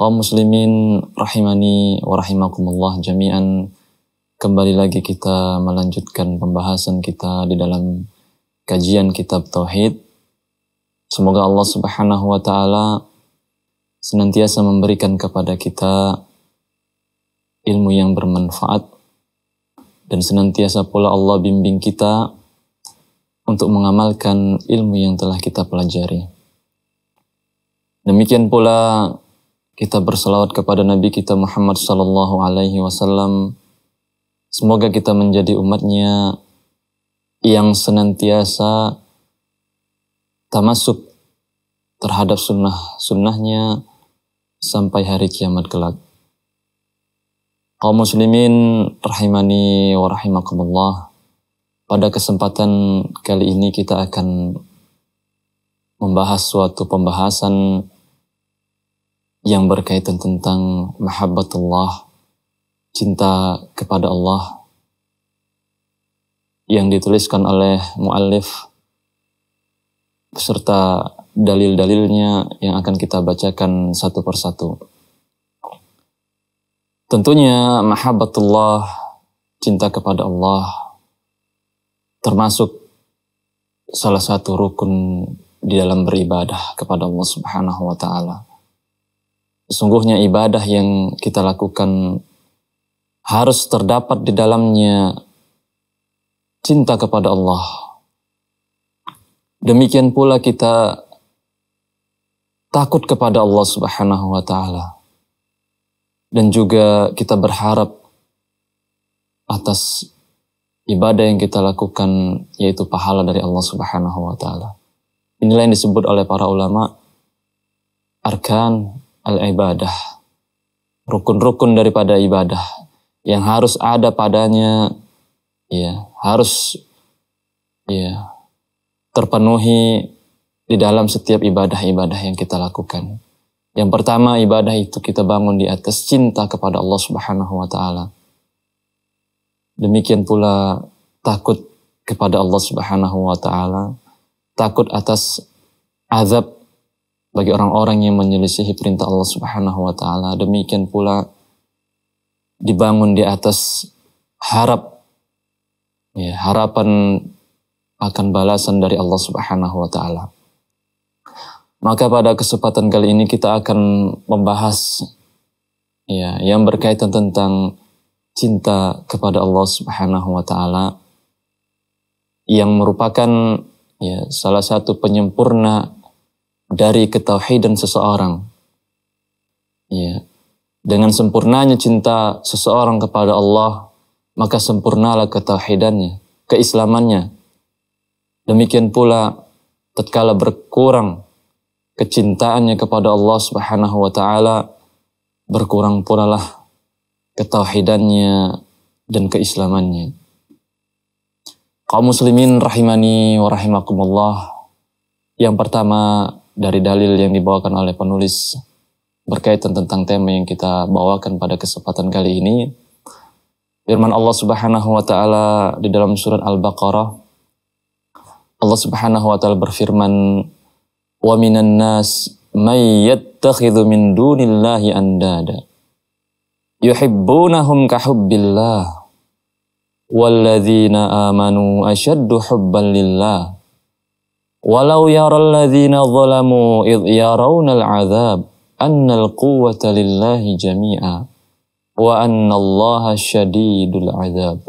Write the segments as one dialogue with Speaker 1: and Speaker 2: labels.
Speaker 1: kaum muslimin rahimani wa rahimakumullah jami'an. Kembali lagi kita melanjutkan pembahasan kita di dalam kajian kitab tauhid. Semoga Allah Subhanahu wa taala senantiasa memberikan kepada kita ilmu yang bermanfaat dan senantiasa pula Allah bimbing kita untuk mengamalkan ilmu yang telah kita pelajari. Demikian pula kita berselawat kepada Nabi kita Muhammad Sallallahu Alaihi Wasallam. Semoga kita menjadi umatnya yang senantiasa tamasuk terhadap sunnah-sunnahnya sampai hari kiamat kelak. Kaum muslimin rahimani wa rahimakumullah. Pada kesempatan kali ini kita akan membahas suatu pembahasan yang berkaitan tentang mahabbatullah, cinta kepada Allah yang dituliskan oleh mualif serta dalil-dalilnya yang akan kita bacakan satu persatu. Tentunya mahabbatullah, cinta kepada Allah termasuk salah satu rukun di dalam beribadah kepada Allah Subhanahu wa taala. Sesungguhnya ibadah yang kita lakukan harus terdapat di dalamnya cinta kepada Allah. Demikian pula kita takut kepada Allah Subhanahu wa taala. Dan juga kita berharap atas ibadah yang kita lakukan yaitu pahala dari Allah Subhanahu wa taala. Inilah yang disebut oleh para ulama arkan al-ibadah. Rukun-rukun daripada ibadah yang harus ada padanya ya, harus ya terpenuhi di dalam setiap ibadah-ibadah yang kita lakukan. Yang pertama ibadah itu kita bangun di atas cinta kepada Allah Subhanahu wa taala. Demikian pula takut kepada Allah Subhanahu wa taala, takut atas azab bagi orang-orang yang menyelisihi perintah Allah Subhanahu wa taala. Demikian pula dibangun di atas harap ya, harapan akan balasan dari Allah Subhanahu wa taala. Maka pada kesempatan kali ini kita akan membahas ya yang berkaitan tentang cinta kepada Allah Subhanahu wa taala yang merupakan ya salah satu penyempurna dari ketauhidan seseorang. Ya. Dengan sempurnanya cinta seseorang kepada Allah, maka sempurnalah ketauhidannya, keislamannya. Demikian pula tatkala berkurang kecintaannya kepada Allah Subhanahu wa taala, berkurang pula lah ketauhidannya dan keislamannya. Kaum muslimin rahimani wa rahimakumullah. Yang pertama dari dalil yang dibawakan oleh penulis berkaitan tentang tema yang kita bawakan pada kesempatan kali ini. Firman Allah Subhanahu wa taala di dalam surat Al-Baqarah Allah Subhanahu wa taala berfirman, "Wa minan nas may yattakhidhu min dunillahi andada yuhibbunahum ka hubbillah walladzina amanu ashaddu hubban lillah." Walau yaral ladzina zalamu id yarawna al-'adzab anna al-quwwata lillahi jami'a wa anna Allah syadidul azab.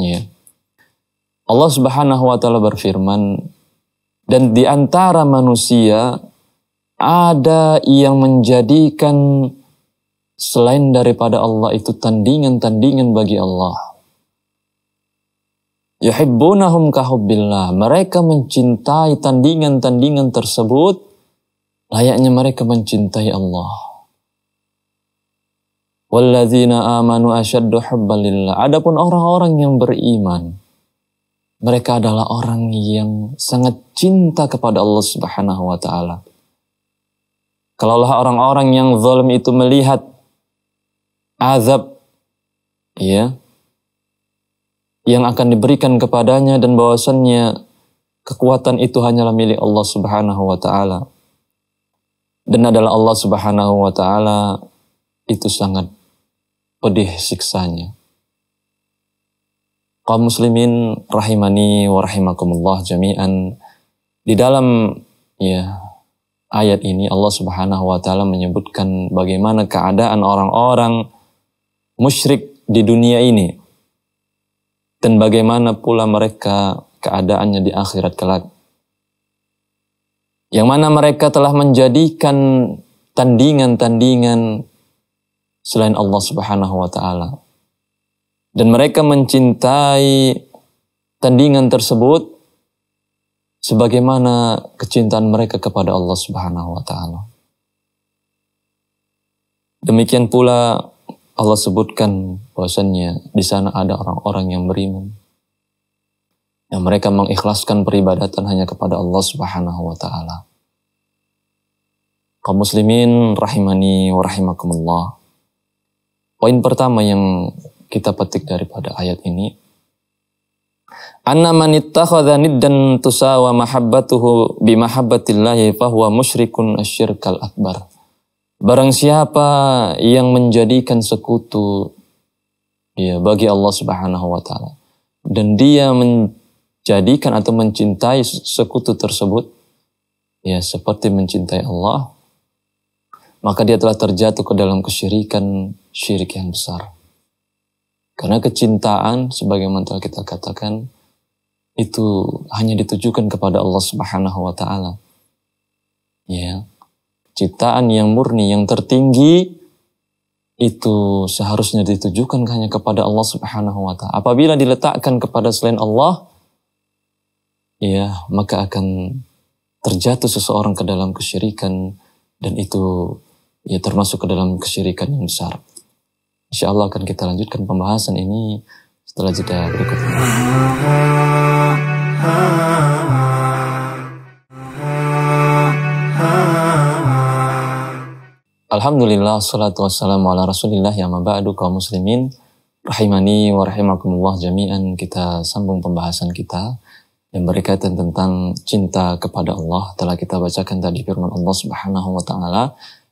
Speaker 1: Ya. Allah Subhanahu wa taala berfirman dan di antara manusia ada yang menjadikan selain daripada Allah itu tandingan-tandingan bagi Allah Yahibbunahum kahubbillah. Mereka mencintai tandingan-tandingan tersebut layaknya mereka mencintai Allah. Walladzina amanu asyaddu hubbalillah. Adapun orang-orang yang beriman, mereka adalah orang yang sangat cinta kepada Allah Subhanahu wa taala. Kalaulah orang-orang yang zalim itu melihat azab ya, yang akan diberikan kepadanya dan bahwasannya kekuatan itu hanyalah milik Allah Subhanahu wa taala. Dan adalah Allah Subhanahu wa taala itu sangat pedih siksanya. Kaum muslimin rahimani wa rahimakumullah jami'an di dalam ya ayat ini Allah Subhanahu wa taala menyebutkan bagaimana keadaan orang-orang musyrik di dunia ini, dan bagaimana pula mereka keadaannya di akhirat kelak. Yang mana mereka telah menjadikan tandingan-tandingan selain Allah Subhanahu wa taala. Dan mereka mencintai tandingan tersebut sebagaimana kecintaan mereka kepada Allah Subhanahu wa taala. Demikian pula Allah sebutkan bahwasanya di sana ada orang-orang yang beriman. Yang mereka mengikhlaskan peribadatan hanya kepada Allah Subhanahu wa taala. Kaum muslimin rahimani wa rahimakumullah. Poin pertama yang kita petik daripada ayat ini Anna man ittakhadha niddan tusawa mahabbatuhu bi mahabbatillahi fahuwa musyrikun asyirkal akbar. Barang siapa yang menjadikan sekutu ya bagi Allah Subhanahu wa taala dan dia menjadikan atau mencintai sekutu tersebut ya seperti mencintai Allah maka dia telah terjatuh ke dalam kesyirikan syirik yang besar. Karena kecintaan sebagaimana telah kita katakan itu hanya ditujukan kepada Allah Subhanahu wa taala. Ya ciptaan yang murni, yang tertinggi, itu seharusnya ditujukan hanya kepada Allah Subhanahu wa taala. Apabila diletakkan kepada selain Allah, ya, maka akan terjatuh seseorang ke dalam kesyirikan dan itu ya termasuk ke dalam kesyirikan yang besar. Insya Allah akan kita lanjutkan pembahasan ini setelah jeda berikut. Alhamdulillah, salatu wassalamu ala rasulillah ya mabadu kaum muslimin. Rahimani wa rahimakumullah jami'an kita sambung pembahasan kita yang berkaitan tentang cinta kepada Allah. Telah kita bacakan tadi firman Allah subhanahu wa ta'ala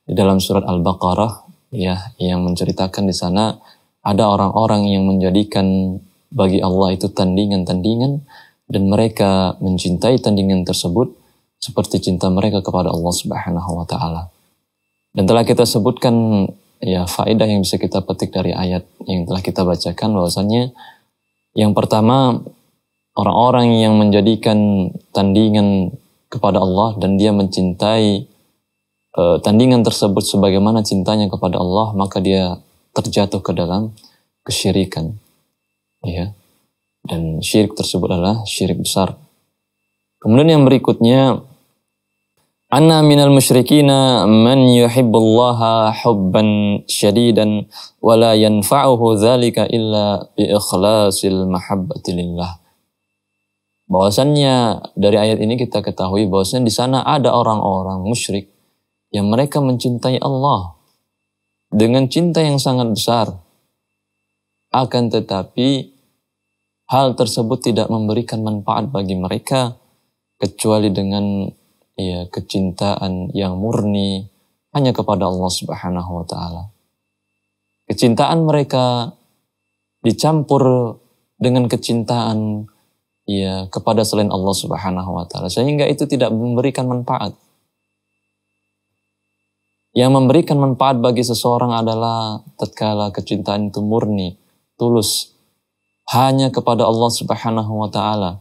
Speaker 1: di dalam surat Al-Baqarah ya yang menceritakan di sana ada orang-orang yang menjadikan bagi Allah itu tandingan-tandingan dan mereka mencintai tandingan tersebut seperti cinta mereka kepada Allah Subhanahu wa taala. Dan telah kita sebutkan ya faedah yang bisa kita petik dari ayat yang telah kita bacakan bahwasannya yang pertama orang-orang yang menjadikan tandingan kepada Allah dan dia mencintai e, tandingan tersebut sebagaimana cintanya kepada Allah maka dia terjatuh ke dalam kesyirikan ya dan syirik tersebut adalah syirik besar kemudian yang berikutnya Anna minal musyrikina man yuhibbullaha hubban syadidan wa la yanfa'uhu dzalika illa bi ikhlasil mahabbati lillah. Bahwasannya dari ayat ini kita ketahui bahwasanya di sana ada orang-orang musyrik yang mereka mencintai Allah dengan cinta yang sangat besar. Akan tetapi hal tersebut tidak memberikan manfaat bagi mereka kecuali dengan ya kecintaan yang murni hanya kepada Allah Subhanahu wa taala. Kecintaan mereka dicampur dengan kecintaan ya kepada selain Allah Subhanahu wa taala sehingga itu tidak memberikan manfaat. Yang memberikan manfaat bagi seseorang adalah tatkala kecintaan itu murni, tulus hanya kepada Allah Subhanahu wa taala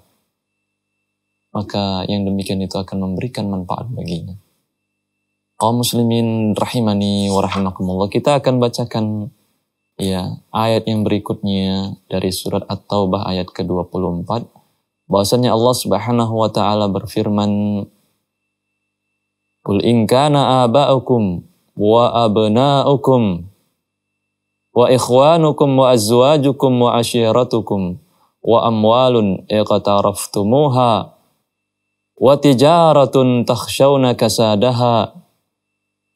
Speaker 1: maka yang demikian itu akan memberikan manfaat baginya. Kaum muslimin rahimani wa rahimakumullah, kita akan bacakan ya ayat yang berikutnya dari surat At-Taubah ayat ke-24. Bahwasanya Allah Subhanahu wa taala berfirman Qul in kana aba'ukum wa abna'ukum wa ikhwanukum wa azwajukum wa ashiratukum wa amwalun iqtaraftumuha وَتِجَارَةٌ تَخْشَوْنَ كَسَادَهَا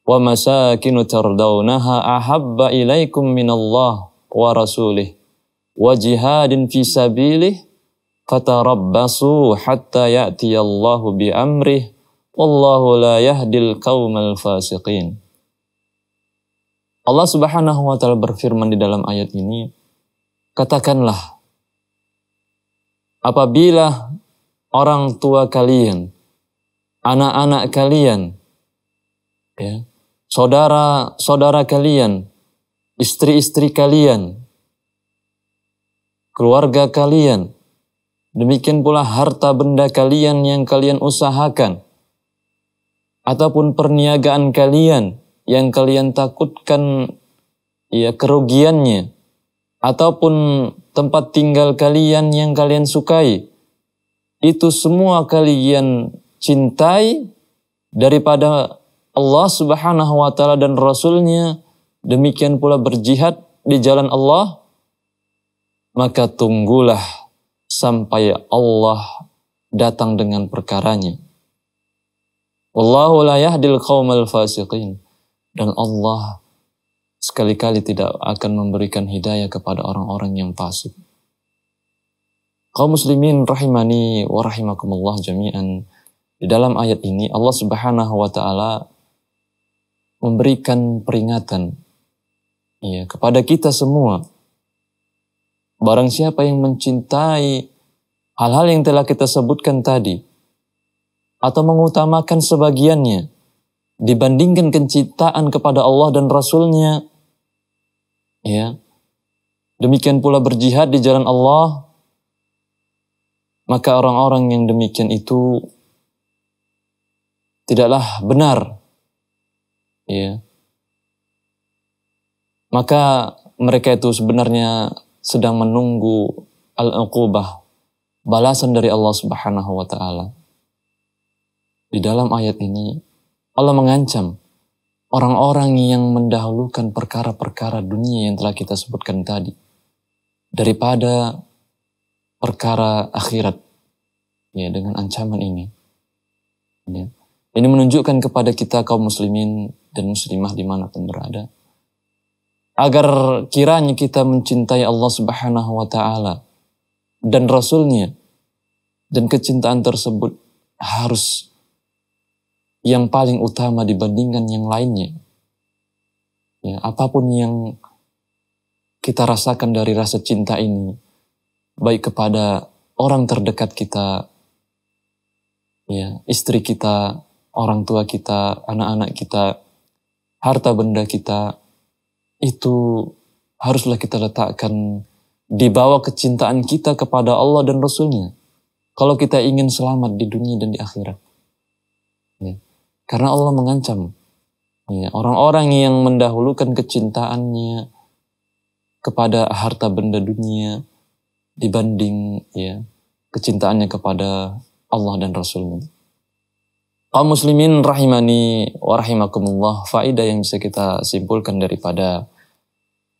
Speaker 1: وَمَسَاكِنُ تَرْدَوْنَهَا أَحَبَّ إِلَيْكُمْ ahabba اللَّهِ minallah wa rasulih سَبِيلِهِ فَتَرَبَّصُوا fi sabilih اللَّهُ hatta ya'tiyallahu bi amrih wallahu la Allah Subhanahu wa taala berfirman di dalam ayat ini katakanlah apabila orang tua kalian, anak-anak kalian, ya, saudara-saudara kalian, istri-istri kalian, keluarga kalian, demikian pula harta benda kalian yang kalian usahakan, ataupun perniagaan kalian yang kalian takutkan ya kerugiannya, ataupun tempat tinggal kalian yang kalian sukai, itu semua kalian cintai daripada Allah Subhanahu wa taala dan rasulnya demikian pula berjihad di jalan Allah maka tunggulah sampai Allah datang dengan perkaranya wallahu la yahdil qaumal fasiqin dan Allah sekali-kali tidak akan memberikan hidayah kepada orang-orang yang fasik Kaum muslimin rahimani wa rahimakumullah jami'an. Di dalam ayat ini Allah Subhanahu wa taala memberikan peringatan ya kepada kita semua. Barang siapa yang mencintai hal-hal yang telah kita sebutkan tadi atau mengutamakan sebagiannya dibandingkan kecintaan kepada Allah dan Rasulnya ya demikian pula berjihad di jalan Allah maka orang-orang yang demikian itu tidaklah benar. Ya. Maka mereka itu sebenarnya sedang menunggu al-uqubah, balasan dari Allah Subhanahu wa taala. Di dalam ayat ini Allah mengancam orang-orang yang mendahulukan perkara-perkara dunia yang telah kita sebutkan tadi daripada perkara akhirat ya dengan ancaman ini. Ya. Ini menunjukkan kepada kita kaum muslimin dan muslimah pun berada agar kiranya kita mencintai Allah Subhanahu wa taala dan rasulnya dan kecintaan tersebut harus yang paling utama dibandingkan yang lainnya. Ya, apapun yang kita rasakan dari rasa cinta ini, baik kepada orang terdekat kita, ya, istri kita, orang tua kita, anak-anak kita, harta benda kita, itu haruslah kita letakkan di bawah kecintaan kita kepada Allah dan Rasulnya. Kalau kita ingin selamat di dunia dan di akhirat. Ya. Karena Allah mengancam ya, orang-orang ya, orang -orang yang mendahulukan kecintaannya kepada harta benda dunia, dibanding ya kecintaannya kepada Allah dan Rasulnya. Kaum muslimin rahimani wa rahimakumullah, faedah yang bisa kita simpulkan daripada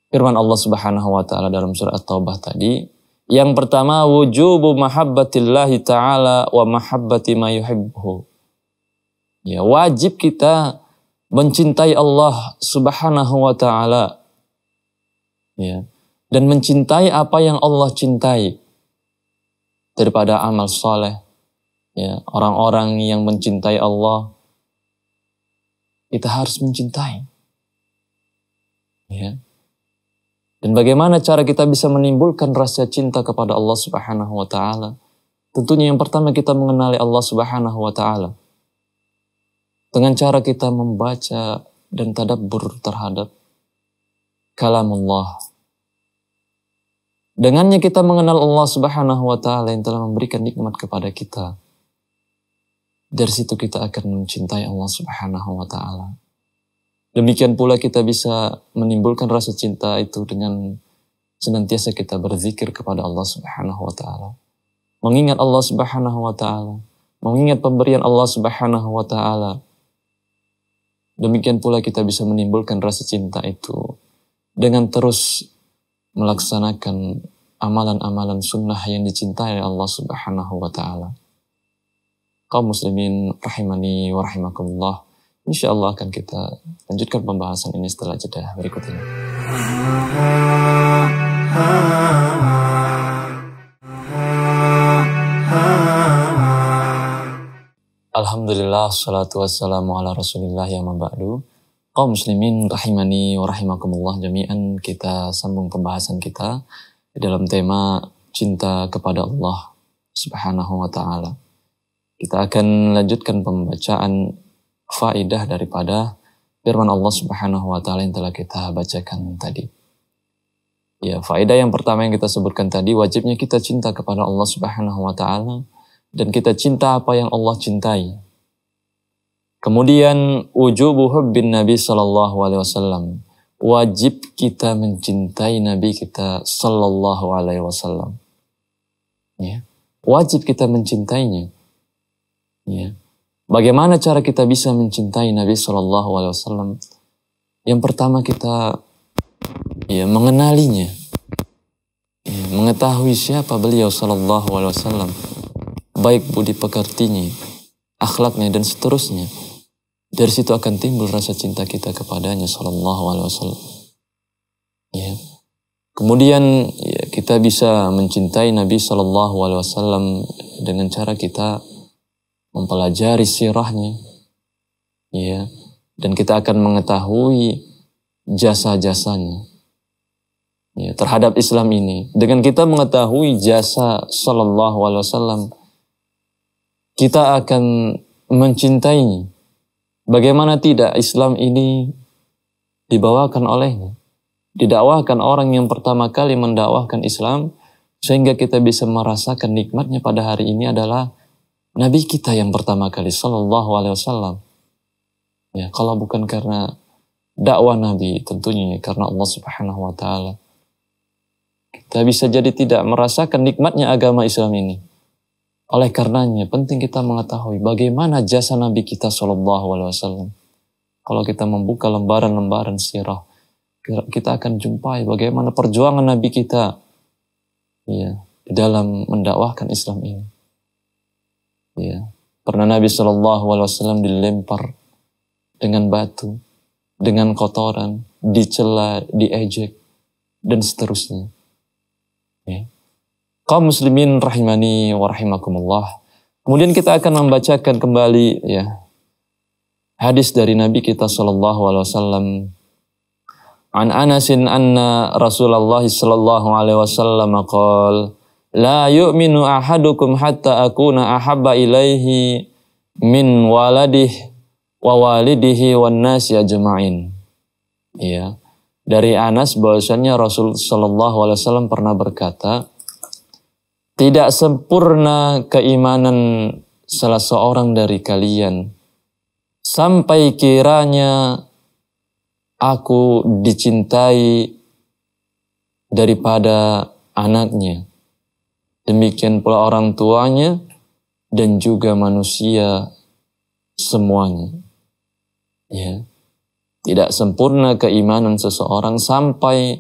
Speaker 1: firman Allah Subhanahu wa taala dalam surah At-Taubah tadi, yang pertama wujubu mahabbatillahi taala wa mahabbati ma yuhibbu. Ya, wajib kita mencintai Allah Subhanahu wa taala. Ya dan mencintai apa yang Allah cintai daripada amal soleh. Ya, orang-orang yang mencintai Allah, kita harus mencintai. Ya. Dan bagaimana cara kita bisa menimbulkan rasa cinta kepada Allah Subhanahu wa taala? Tentunya yang pertama kita mengenali Allah Subhanahu wa taala. Dengan cara kita membaca dan tadabbur terhadap kalam Allah Dengannya kita mengenal Allah Subhanahu wa taala yang telah memberikan nikmat kepada kita. Dari situ kita akan mencintai Allah Subhanahu wa taala. Demikian pula kita bisa menimbulkan rasa cinta itu dengan senantiasa kita berzikir kepada Allah Subhanahu wa taala. Mengingat Allah Subhanahu wa taala, mengingat pemberian Allah Subhanahu wa taala. Demikian pula kita bisa menimbulkan rasa cinta itu dengan terus melaksanakan amalan-amalan sunnah yang dicintai oleh Allah Subhanahu wa taala. Kaum muslimin rahimani wa rahimakumullah. Insyaallah akan kita lanjutkan pembahasan ini setelah jeda berikut ini. Alhamdulillah, salatu wassalamu ala rasulillah yang membakdu. Kaum muslimin rahimani wa rahimakumullah jami'an kita sambung pembahasan kita dalam tema cinta kepada Allah subhanahu wa ta'ala. Kita akan lanjutkan pembacaan faidah daripada firman Allah subhanahu wa ta'ala yang telah kita bacakan tadi. Ya, faidah yang pertama yang kita sebutkan tadi, wajibnya kita cinta kepada Allah subhanahu wa ta'ala dan kita cinta apa yang Allah cintai Kemudian wujubu hubbin Nabi sallallahu alaihi wasallam. Wajib kita mencintai Nabi kita sallallahu alaihi wasallam. Ya. Wajib kita mencintainya. Ya. Bagaimana cara kita bisa mencintai Nabi Sallallahu Alaihi Wasallam? Yang pertama kita ya mengenalinya, ya, mengetahui siapa beliau Sallallahu Alaihi Wasallam, baik budi pekertinya, akhlaknya dan seterusnya. Dari situ akan timbul rasa cinta kita kepadanya sallallahu alaihi wasallam. Ya. Kemudian ya, kita bisa mencintai Nabi sallallahu alaihi wasallam dengan cara kita mempelajari sirahnya. Ya. Dan kita akan mengetahui jasa-jasanya ya, terhadap Islam ini. Dengan kita mengetahui jasa Sallallahu Alaihi Wasallam, kita akan mencintainya. Bagaimana tidak Islam ini dibawakan olehnya? Didakwahkan orang yang pertama kali mendakwahkan Islam sehingga kita bisa merasakan nikmatnya pada hari ini adalah Nabi kita yang pertama kali Sallallahu Alaihi Wasallam. Ya, kalau bukan karena dakwah Nabi tentunya ya, karena Allah Subhanahu Wa Taala kita bisa jadi tidak merasakan nikmatnya agama Islam ini. Oleh karenanya penting kita mengetahui bagaimana jasa Nabi kita Shallallahu Alaihi Wasallam. Kalau kita membuka lembaran-lembaran sirah, kita akan jumpai bagaimana perjuangan Nabi kita ya, dalam mendakwahkan Islam ini. Ya. Pernah Nabi Shallallahu Alaihi Wasallam dilempar dengan batu, dengan kotoran, dicela, diejek, dan seterusnya. Ya kaum muslimin rahimani wa rahimakumullah. Kemudian kita akan membacakan kembali ya hadis dari Nabi kita sallallahu alaihi wasallam An Anasin anna Rasulullah sallallahu alaihi wasallam qol la yu'minu ahadukum hatta akuna ahabba ilaihi min waladihi wa walidihi wan nasi ajma'in. Ya. Dari Anas bahwasanya Rasul sallallahu alaihi wasallam pernah berkata, tidak sempurna keimanan salah seorang dari kalian sampai kiranya aku dicintai daripada anaknya. Demikian pula orang tuanya dan juga manusia semuanya. Ya. Tidak sempurna keimanan seseorang sampai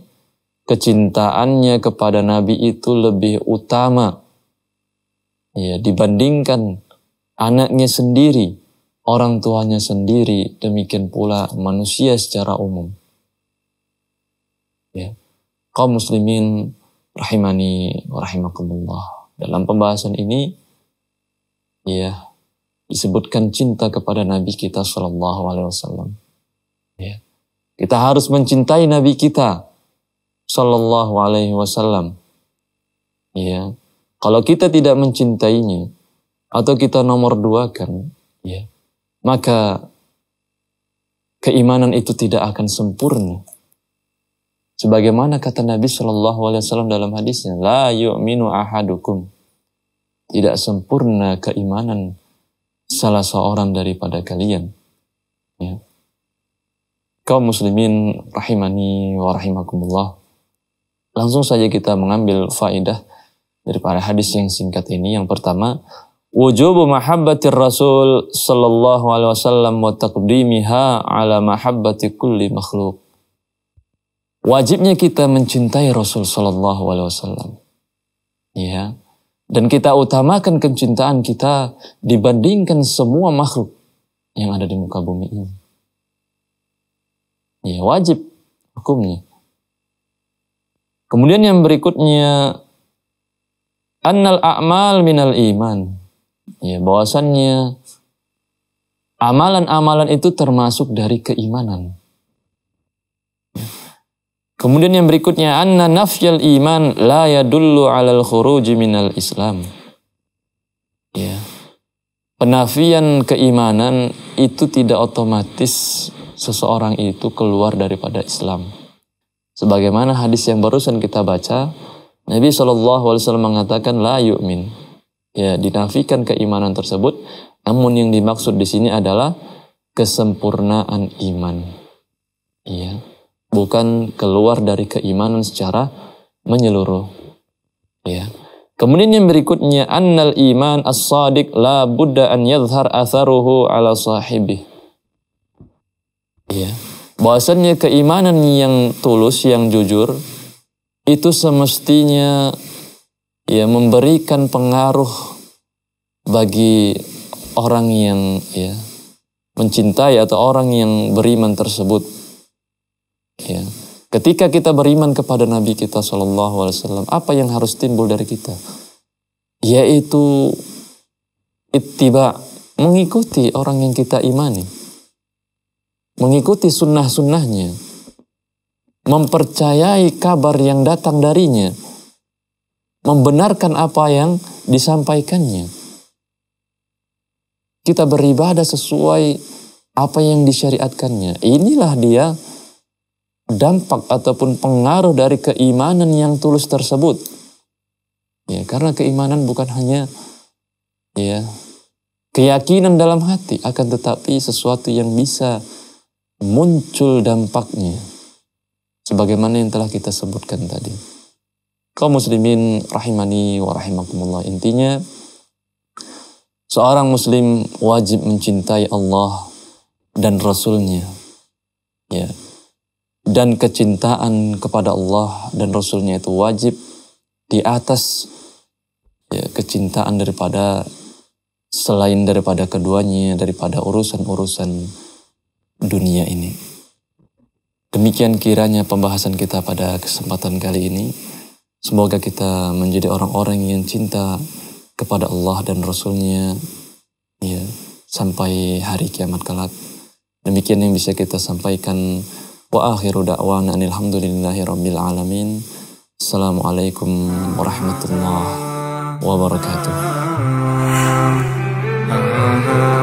Speaker 1: kecintaannya kepada Nabi itu lebih utama ya, dibandingkan anaknya sendiri, orang tuanya sendiri, demikian pula manusia secara umum. Ya. Kaum muslimin rahimani wa rahimakumullah. Dalam pembahasan ini ya disebutkan cinta kepada Nabi kita Shallallahu Alaihi Wasallam. Ya. Kita harus mencintai Nabi kita Shallallahu Alaihi Wasallam. Ya, kalau kita tidak mencintainya atau kita nomor dua kan, ya, maka keimanan itu tidak akan sempurna. Sebagaimana kata Nabi Shallallahu Alaihi Wasallam dalam hadisnya, la yu'minu ahadukum. Tidak sempurna keimanan salah seorang daripada kalian. Ya. Kaum muslimin rahimani wa rahimakumullah. Langsung saja kita mengambil faidah dari para hadis yang singkat ini. Yang pertama, wujubu mahabbatir rasul sallallahu alaihi wasallam wa taqdimiha ala mahabbati kulli makhluk. Wajibnya kita mencintai Rasul sallallahu alaihi wasallam. Ya. Dan kita utamakan kecintaan kita dibandingkan semua makhluk yang ada di muka bumi ini. Ya, wajib hukumnya. Kemudian yang berikutnya annal a'mal minal iman. Ya, bahwasannya amalan-amalan itu termasuk dari keimanan. Kemudian yang berikutnya anna nafyal iman la yadullu 'alal khuruji minal Islam. Ya. Penafian keimanan itu tidak otomatis seseorang itu keluar daripada Islam. Sebagaimana hadis yang barusan kita baca, Nabi SAW mengatakan la yu'min. Ya, dinafikan keimanan tersebut. Namun yang dimaksud di sini adalah kesempurnaan iman. ya Bukan keluar dari keimanan secara menyeluruh. Ya. Kemudian yang berikutnya annal iman as-sadiq la buddha an yadhar atharuhu ala sahibih. Iya bahwasannya keimanan yang tulus, yang jujur, itu semestinya ya memberikan pengaruh bagi orang yang ya mencintai atau orang yang beriman tersebut. Ya. Ketika kita beriman kepada Nabi kita saw apa yang harus timbul dari kita? Yaitu ittiba, mengikuti orang yang kita imani mengikuti sunnah-sunnahnya, mempercayai kabar yang datang darinya, membenarkan apa yang disampaikannya. Kita beribadah sesuai apa yang disyariatkannya. Inilah dia dampak ataupun pengaruh dari keimanan yang tulus tersebut. Ya, karena keimanan bukan hanya ya keyakinan dalam hati akan tetapi sesuatu yang bisa muncul dampaknya sebagaimana yang telah kita sebutkan tadi. Kaum muslimin rahimani wa rahimakumullah intinya seorang muslim wajib mencintai Allah dan Rasulnya. Ya. Dan kecintaan kepada Allah dan Rasulnya itu wajib di atas ya, kecintaan daripada selain daripada keduanya, daripada urusan-urusan dunia ini. Demikian kiranya pembahasan kita pada kesempatan kali ini. Semoga kita menjadi orang-orang yang cinta kepada Allah dan Rasulnya ya, sampai hari kiamat kelak. Demikian yang bisa kita sampaikan. Wa akhiru da'wana anilhamdulillahi rabbil alamin. Assalamualaikum warahmatullahi wabarakatuh.